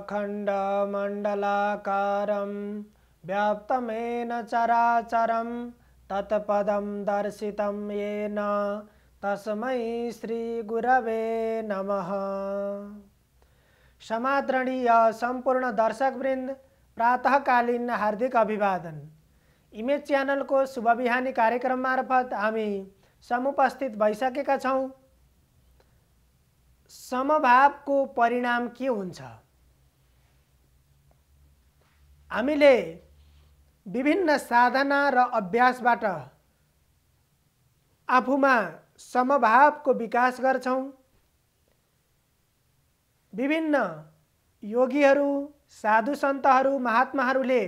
अखण्डमण्डलाकारं व्याप्तमेन चराचरं तत्पदं दर्शितं येन तस्मै श्रीगुरवे नमः समादरणीय सम्पूर्ण दर्शकवृन्द कालीन हार्दिक अभिवादन इमेज च्यानलको शुभ बिहानी कार्यक्रम मार्फत हामी समुपस्थित भइसकेका छौँ समभावको परिणाम के हुन्छ हामीले विभिन्न साधना र अभ्यासबाट आफूमा समभावको विकास गर्छौँ विभिन्न योगीहरू साधु सन्तहरू महात्माहरूले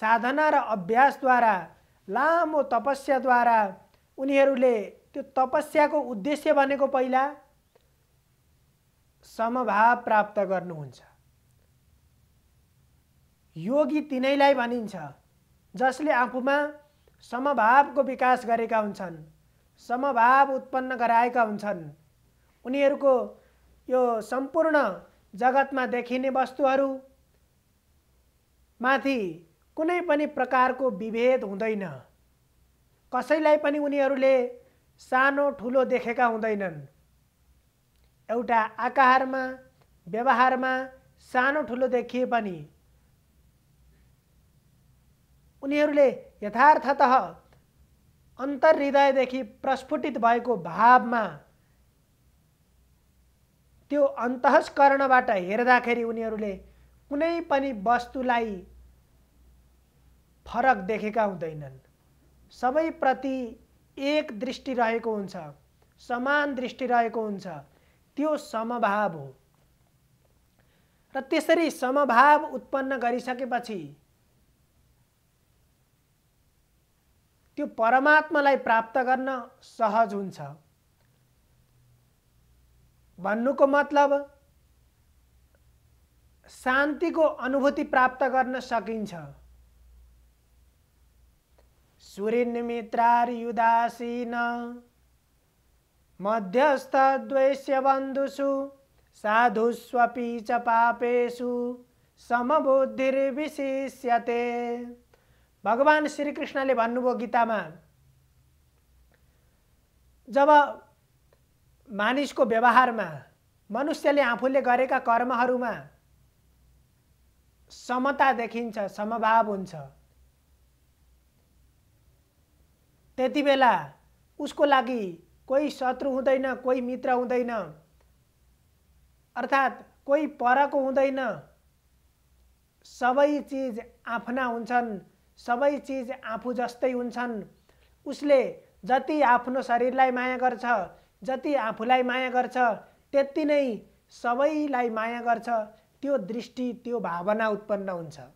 साधना र अभ्यासद्वारा लामो तपस्याद्वारा उनीहरूले त्यो तपस्याको उद्देश्य भनेको पहिला समभाव प्राप्त गर्नुहुन्छ योगी तिनैलाई भनिन्छ जसले आफूमा समभावको विकास गरेका हुन्छन् समभाव उत्पन्न गराएका हुन्छन् उनीहरूको यो सम्पूर्ण जगतमा देखिने वस्तुहरू माथि कुनै पनि प्रकारको विभेद हुँदैन कसैलाई पनि उनीहरूले सानो ठुलो देखेका हुँदैनन् एउटा आकारमा व्यवहारमा सानो ठुलो देखिए पनि उनीहरूले यथार्थत अन्तर्हृदयदेखि प्रस्फुटित भएको भावमा त्यो अन्तस्करणबाट हेर्दाखेरि उनीहरूले कुनै पनि वस्तुलाई फरक देखेका हुँदैनन् सबैप्रति एक दृष्टि रहेको हुन्छ समान दृष्टि रहेको हुन्छ त्यो समभाव हो र त्यसरी समभाव उत्पन्न गरिसकेपछि त्यो परमात्मालाई प्राप्त गर्न सहज हुन्छ भन्नुको मतलब शान्तिको अनुभूति प्राप्त गर्न सकिन्छ मित्रुदासीन मध्यस्थ साधु स्वपी च पापेषु समबुद्धिर्विशिष्यते भगवान् श्रीकृष्णले भन्नुभयो गीतामा जब मानिसको व्यवहारमा मनुष्यले आफूले गरेका कर्महरूमा समता देखिन्छ समभाव हुन्छ त्यति बेला उसको लागि कोही शत्रु हुँदैन कोही मित्र हुँदैन अर्थात् कोही परको हुँदैन सबै चिज आफ्ना हुन्छन् सबै चिज आफू जस्तै हुन्छन् उसले जति आफ्नो शरीरलाई माया गर्छ जति आफूलाई माया गर्छ त्यति नै सबैलाई माया गर्छ त्यो दृष्टि त्यो भावना उत्पन्न हुन्छ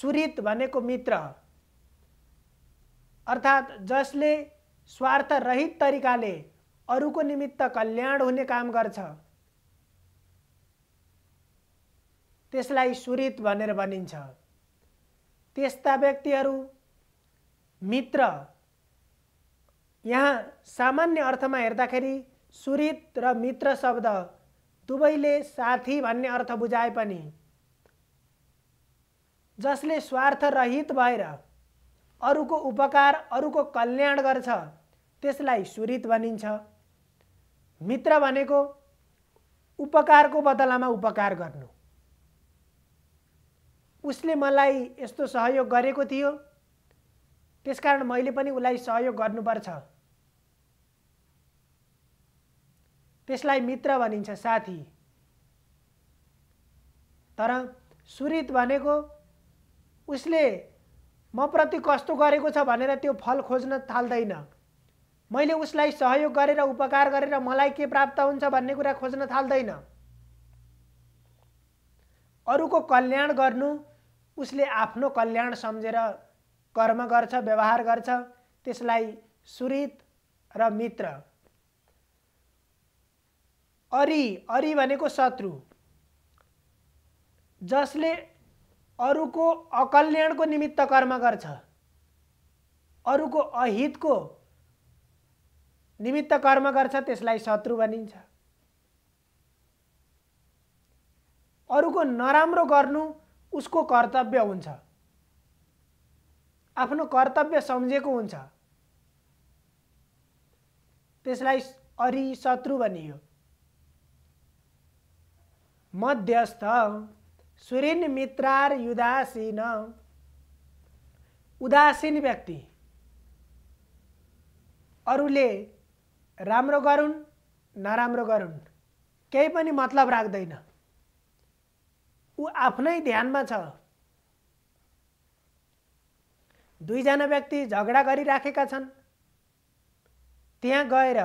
सुरित भनेको मित्र अर्थात् जसले स्वार्थरहित तरिकाले अरूको निमित्त कल्याण हुने काम गर्छ त्यसलाई सुरित भनेर भनिन्छ त्यस्ता व्यक्तिहरू मित्र यहाँ सामान्य अर्थमा हेर्दाखेरि सुरित र मित्र शब्द दुवैले साथी भन्ने अर्थ बुझाए पनि जसले स्वार्थ रहित भएर अरूको उपकार अरूको कल्याण गर्छ त्यसलाई सुरित भनिन्छ मित्र भनेको उपकारको बदलामा उपकार गर्नु उसले मलाई यस्तो सहयोग गरेको थियो त्यसकारण मैले पनि उसलाई सहयोग गर्नुपर्छ त्यसलाई मित्र भनिन्छ साथी तर सुरित भनेको उसले म प्रति कस्तो गरेको छ भनेर त्यो फल खोज्न थाल्दैन मैले उसलाई सहयोग गरेर उपकार गरेर मलाई के प्राप्त हुन्छ भन्ने कुरा खोज्न थाल्दैन अरूको कल्याण गर्नु उसले आफ्नो कल्याण सम्झेर कर्म गर्छ व्यवहार गर्छ त्यसलाई सुरित र मित्र अरि अरि भनेको शत्रु जसले अरूको अकल्याणको निमित्त कर्म गर्छ अरूको अहितको निमित्त कर्म गर्छ त्यसलाई शत्रु भनिन्छ अरूको नराम्रो गर्नु उसको कर्तव्य हुन्छ आफ्नो कर्तव्य सम्झेको हुन्छ त्यसलाई अरि शत्रु भनियो मध्यस्थ सुरिन मित्रार युदासीन उदासीन व्यक्ति अरूले राम्रो गरून् नराम्रो गरून् केही पनि मतलब राख्दैन ऊ आफ्नै ध्यानमा छ दुईजना व्यक्ति झगडा गरिराखेका छन् त्यहाँ गएर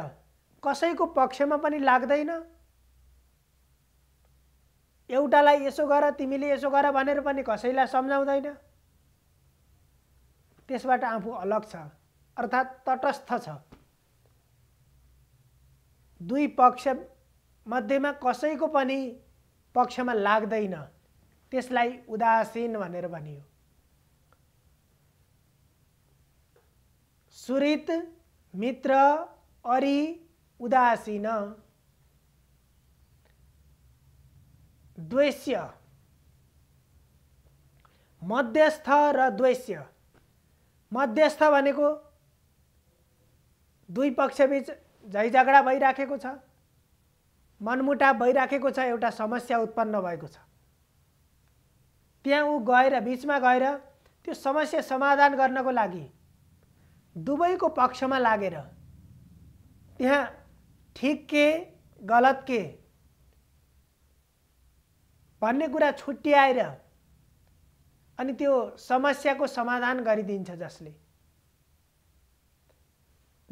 कसैको पक्षमा पनि लाग्दैन एउटालाई यसो गर तिमीले यसो गर भनेर पनि कसैलाई सम्झाउँदैन त्यसबाट आफू अलग छ अर्थात् तटस्थ छ दुई पक्ष मध्येमा कसैको पनि पक्षमा लाग्दैन त्यसलाई उदासीन भनेर भनियो सुरित मित्र अरि उदासीन द्वेष्य मध्यस्थ र द्वेष्य मध्यस्थ भनेको दुई पक्षबिच झगडा भइराखेको छ मनमुटा भइराखेको छ एउटा समस्या उत्पन्न भएको छ त्यहाँ ऊ गएर बिचमा गएर त्यो समस्या समाधान गर्नको लागि दुवैको पक्षमा लागेर त्यहाँ ठिक के गलत के भन्ने कुरा छुट्याएर अनि त्यो समस्याको समाधान गरिदिन्छ जसले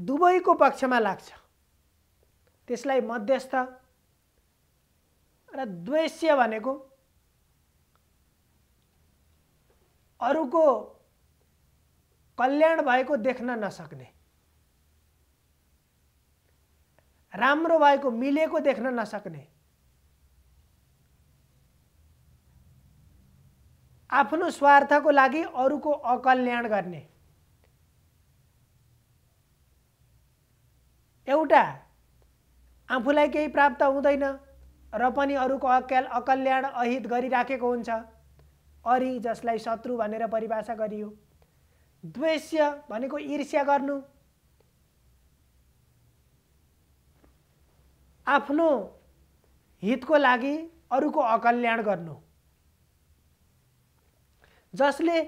दुवैको पक्षमा लाग्छ त्यसलाई मध्यस्थ र द्वेष्य भनेको अरूको कल्याण भएको देख्न नसक्ने राम्रो भएको मिलेको देख्न नसक्ने आफ्नो स्वार्थको लागि अरूको अकल्याण गर्ने एउटा आफूलाई केही प्राप्त हुँदैन र पनि अरूको अकल अकल्याण अहित गरिराखेको हुन्छ अरि जसलाई शत्रु भनेर परिभाषा गरियो द्वेष्य भनेको ईर्ष्या गर्नु आफ्नो हितको लागि अरूको अकल्याण गर्नु जसले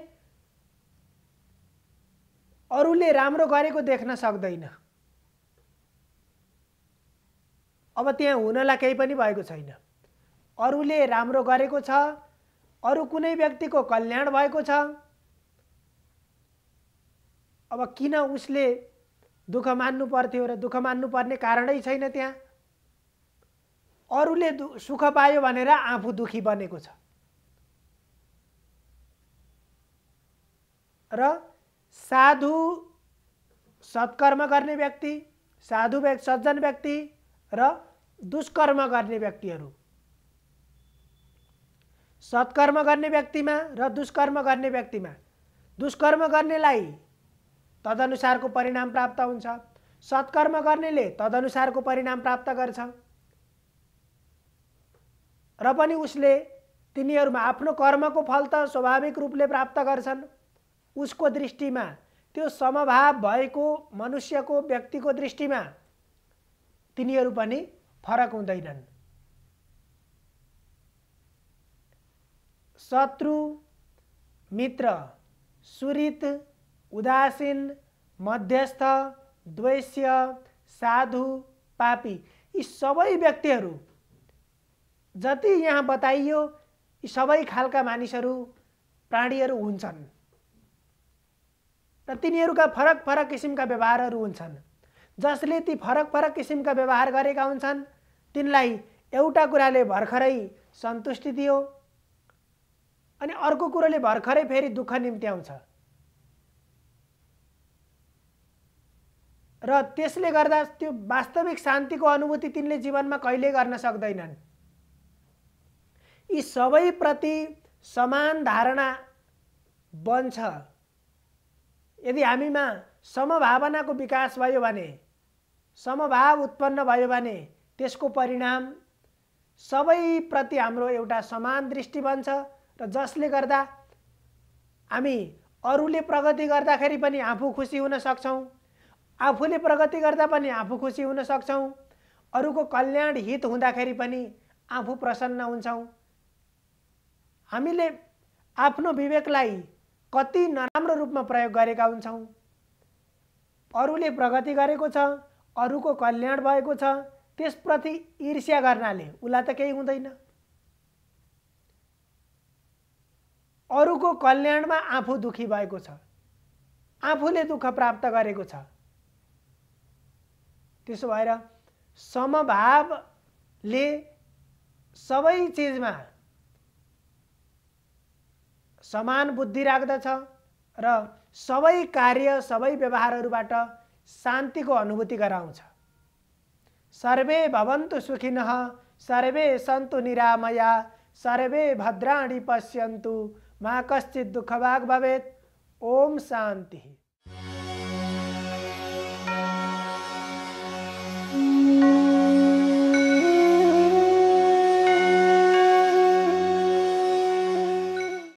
अरूले राम्रो गरेको देख्न सक्दैन अब त्यहाँ हुनलाई केही पनि भएको छैन अरूले राम्रो गरेको छ अरू कुनै व्यक्तिको कल्याण भएको छ अब किन उसले दुःख मान्नु पर्थ्यो र दुःख पर्ने कारणै छैन त्यहाँ अरूले सुख पायो भनेर आफू दुखी बनेको छ र साधु सत्कर्म गर्ने व्यक्ति साधु सज्जन व्यक्ति र दुष्कर्म गर्ने व्यक्तिहरू सत्कर्म गर्ने व्यक्तिमा र दुष्कर्म गर्ने व्यक्तिमा दुष्कर्म गर्नेलाई तदनुसारको परिणाम प्राप्त हुन्छ सत्कर्म गर्नेले तदनुसारको परिणाम प्राप्त गर्छ र पनि उसले तिनीहरूमा आफ्नो कर्मको फल त स्वाभाविक रूपले प्राप्त गर्छन् उसको दृष्टिमा त्यो समभाव भएको मनुष्यको व्यक्तिको दृष्टिमा तिनीहरू पनि फरक हुँदैनन् शत्रु मित्र सुरित उदासीन मध्यस्थ द्वेष्य साधु पापी यी सबै व्यक्तिहरू जति यहाँ बताइयो यी सबै खालका मानिसहरू प्राणीहरू हुन्छन् र तिनीहरूका फरक फरक किसिमका व्यवहारहरू हुन्छन् जसले ती फरक फरक किसिमका व्यवहार गरेका हुन्छन् तिनलाई एउटा कुराले भर्खरै सन्तुष्टि दियो अनि अर्को कुरोले भर्खरै फेरि दुःख निम्त्याउँछ र त्यसले गर्दा त्यो वास्तविक शान्तिको अनुभूति तिनले जीवनमा कहिल्यै गर्न सक्दैनन् यी सबैप्रति समान धारणा बन्छ यदि हामीमा समभावनाको विकास भयो भने समभाव उत्पन्न भयो भने त्यसको परिणाम सबैप्रति हाम्रो एउटा समान दृष्टि बन्छ र जसले गर्दा हामी अरूले प्रगति गर्दाखेरि पनि आफू खुसी हुन सक्छौँ आफूले प्रगति गर्दा पनि आफू खुसी हुन सक्छौँ अरूको कल्याण हित हुँदाखेरि पनि आफू प्रसन्न हुन्छौँ हामीले आफ्नो विवेकलाई कति नराम्रो रूपमा प्रयोग गरेका हुन्छौँ अरूले प्रगति गरेको छ अरूको कल्याण भएको छ त्यसप्रति ईर्ष्या गर्नाले उसलाई त केही हुँदैन अरूको कल्याणमा आफू दुखी भएको छ आफूले दुःख प्राप्त गरेको छ त्यसो भएर समभावले सबै चिजमा समान बुद्धि राख्दछ र सबै कार्य सबै व्यवहारहरूबाट शान्तिको अनुभूति गराउँछ सर्वे भवन्तु सुखिनः सर्वे सन्तु निरामया सर्वे भद्राणि पश्यन्तु माँ कश्चित दुखभाग भवेत ओम शांति